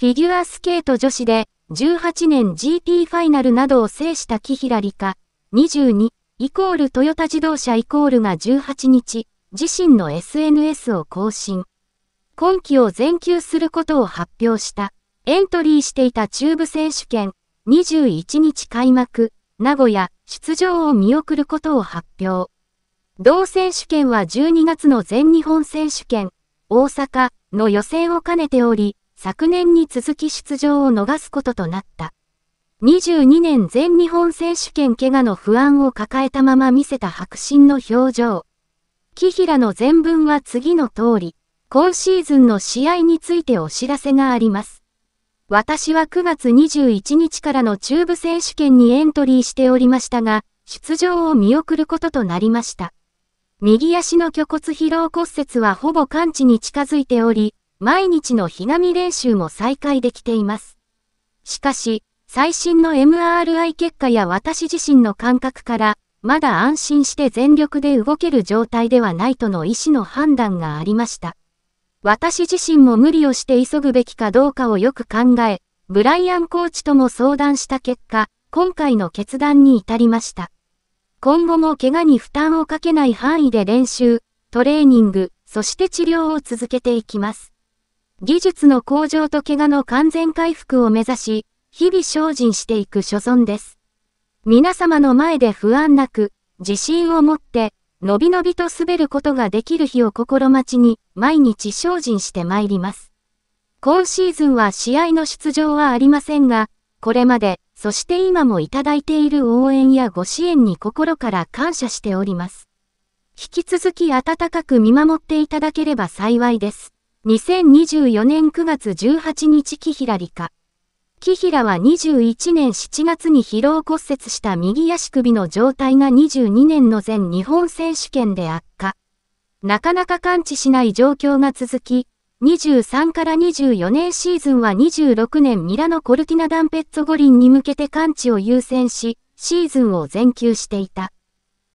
フィギュアスケート女子で、18年 GP ファイナルなどを制した木平理香、22、イコールトヨタ自動車イコールが18日、自身の SNS を更新。今季を全休することを発表した。エントリーしていた中部選手権、21日開幕、名古屋、出場を見送ることを発表。同選手権は12月の全日本選手権、大阪の予選を兼ねており、昨年に続き出場を逃すこととなった。22年全日本選手権怪我の不安を抱えたまま見せた白真の表情。木平の全文は次の通り、今シーズンの試合についてお知らせがあります。私は9月21日からの中部選手権にエントリーしておりましたが、出場を見送ることとなりました。右足の虚骨疲労骨折はほぼ完治に近づいており、毎日の日がみ練習も再開できています。しかし、最新の MRI 結果や私自身の感覚から、まだ安心して全力で動ける状態ではないとの医師の判断がありました。私自身も無理をして急ぐべきかどうかをよく考え、ブライアンコーチとも相談した結果、今回の決断に至りました。今後も怪我に負担をかけない範囲で練習、トレーニング、そして治療を続けていきます。技術の向上と怪我の完全回復を目指し、日々精進していく所存です。皆様の前で不安なく、自信を持って、のびのびと滑ることができる日を心待ちに、毎日精進してまいります。今シーズンは試合の出場はありませんが、これまで、そして今もいただいている応援やご支援に心から感謝しております。引き続き温かく見守っていただければ幸いです。2024年9月18日木平理科。木平は21年7月に疲労骨折した右足首の状態が22年の全日本選手権で悪化。なかなか完治しない状況が続き、23から24年シーズンは26年ミラノコルティナダンペッツォ五輪に向けて完治を優先し、シーズンを全休していた。